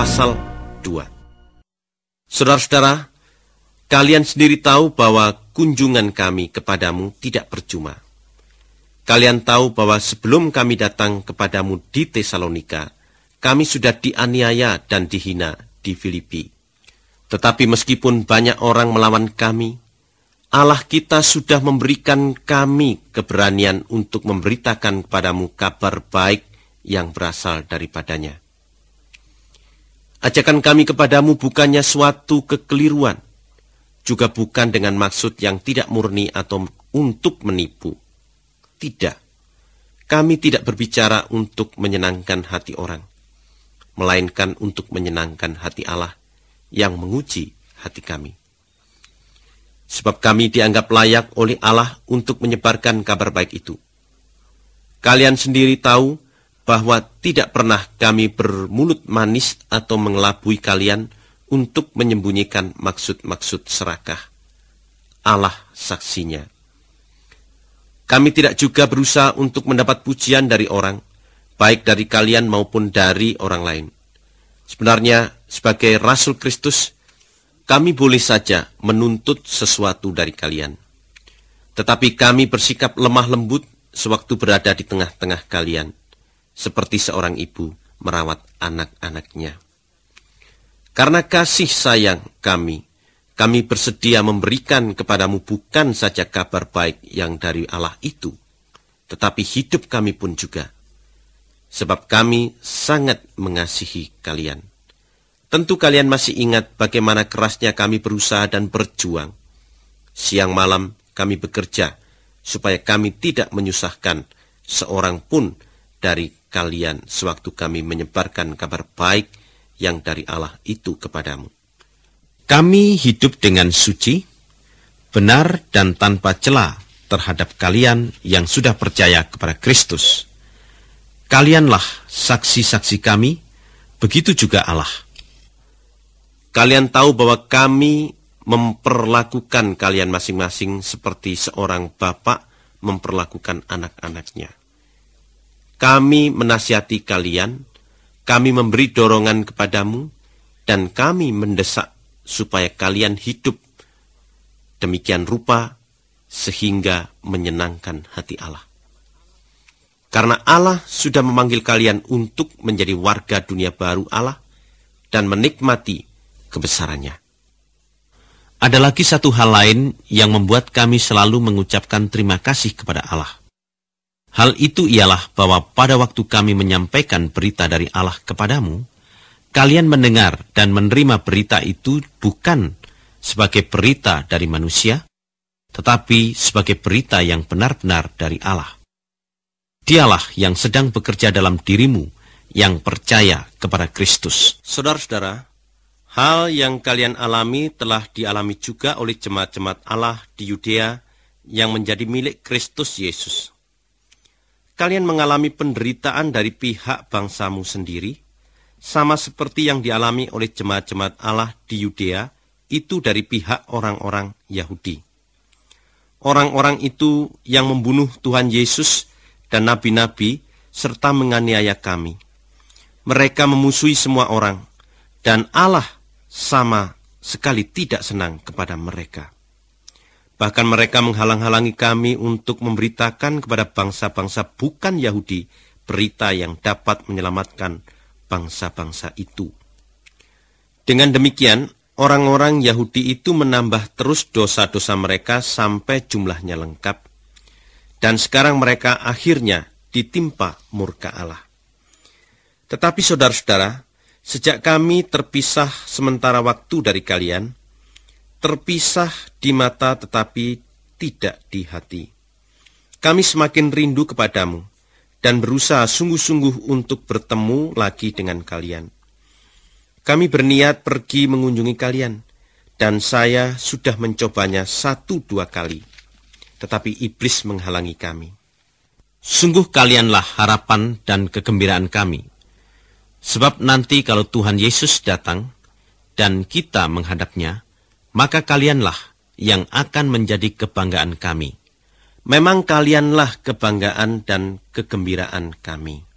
pasal 2. Saudara-saudara, kalian sendiri tahu bahwa kunjungan kami kepadamu tidak percuma. Kalian tahu bahwa sebelum kami datang kepadamu di Tesalonika, kami sudah dianiaya dan dihina di Filipi. Tetapi meskipun banyak orang melawan kami, Allah kita sudah memberikan kami keberanian untuk memberitakan kepadamu kabar baik yang berasal daripadanya. Ajakan kami kepadamu bukannya suatu kekeliruan, juga bukan dengan maksud yang tidak murni atau untuk menipu. Tidak, kami tidak berbicara untuk menyenangkan hati orang, melainkan untuk menyenangkan hati Allah yang menguji hati kami. Sebab kami dianggap layak oleh Allah untuk menyebarkan kabar baik itu. Kalian sendiri tahu bahwa tidak pernah kami bermulut manis atau mengelabui kalian untuk menyembunyikan maksud-maksud serakah. Allah saksinya. Kami tidak juga berusaha untuk mendapat pujian dari orang, baik dari kalian maupun dari orang lain. Sebenarnya, sebagai Rasul Kristus, kami boleh saja menuntut sesuatu dari kalian. Tetapi kami bersikap lemah lembut sewaktu berada di tengah-tengah kalian seperti seorang ibu merawat anak-anaknya. Karena kasih sayang kami, kami bersedia memberikan kepadamu bukan saja kabar baik yang dari Allah itu, tetapi hidup kami pun juga. Sebab kami sangat mengasihi kalian. Tentu kalian masih ingat bagaimana kerasnya kami berusaha dan berjuang. Siang malam kami bekerja, supaya kami tidak menyusahkan seorang pun dari kalian sewaktu kami menyebarkan kabar baik yang dari Allah itu kepadamu. Kami hidup dengan suci, benar dan tanpa celah terhadap kalian yang sudah percaya kepada Kristus. Kalianlah saksi-saksi kami, begitu juga Allah. Kalian tahu bahwa kami memperlakukan kalian masing-masing seperti seorang bapak memperlakukan anak-anaknya kami menasihati kalian, kami memberi dorongan kepadamu, dan kami mendesak supaya kalian hidup demikian rupa sehingga menyenangkan hati Allah. Karena Allah sudah memanggil kalian untuk menjadi warga dunia baru Allah dan menikmati kebesarannya. Ada lagi satu hal lain yang membuat kami selalu mengucapkan terima kasih kepada Allah Hal itu ialah bahwa pada waktu kami menyampaikan berita dari Allah kepadamu, kalian mendengar dan menerima berita itu bukan sebagai berita dari manusia, tetapi sebagai berita yang benar-benar dari Allah. Dialah yang sedang bekerja dalam dirimu yang percaya kepada Kristus. Saudara-saudara, hal yang kalian alami telah dialami juga oleh jemaat-jemaat Allah di Yudea yang menjadi milik Kristus Yesus kalian mengalami penderitaan dari pihak bangsamu sendiri, sama seperti yang dialami oleh jemaat-jemaat Allah di Yudea, itu dari pihak orang-orang Yahudi. Orang-orang itu yang membunuh Tuhan Yesus dan nabi-nabi serta menganiaya kami. Mereka memusuhi semua orang, dan Allah sama sekali tidak senang kepada mereka. Bahkan mereka menghalang-halangi kami untuk memberitakan kepada bangsa-bangsa bukan Yahudi berita yang dapat menyelamatkan bangsa-bangsa itu. Dengan demikian, orang-orang Yahudi itu menambah terus dosa-dosa mereka sampai jumlahnya lengkap. Dan sekarang mereka akhirnya ditimpa murka Allah. Tetapi saudara-saudara, sejak kami terpisah sementara waktu dari kalian, terpisah di mata tetapi tidak di hati. Kami semakin rindu kepadamu dan berusaha sungguh-sungguh untuk bertemu lagi dengan kalian. Kami berniat pergi mengunjungi kalian, dan saya sudah mencobanya satu dua kali. Tetapi iblis menghalangi kami. Sungguh kalianlah harapan dan kegembiraan kami. Sebab nanti kalau Tuhan Yesus datang dan kita menghadapnya, maka kalianlah yang akan menjadi kebanggaan kami. Memang kalianlah kebanggaan dan kegembiraan kami.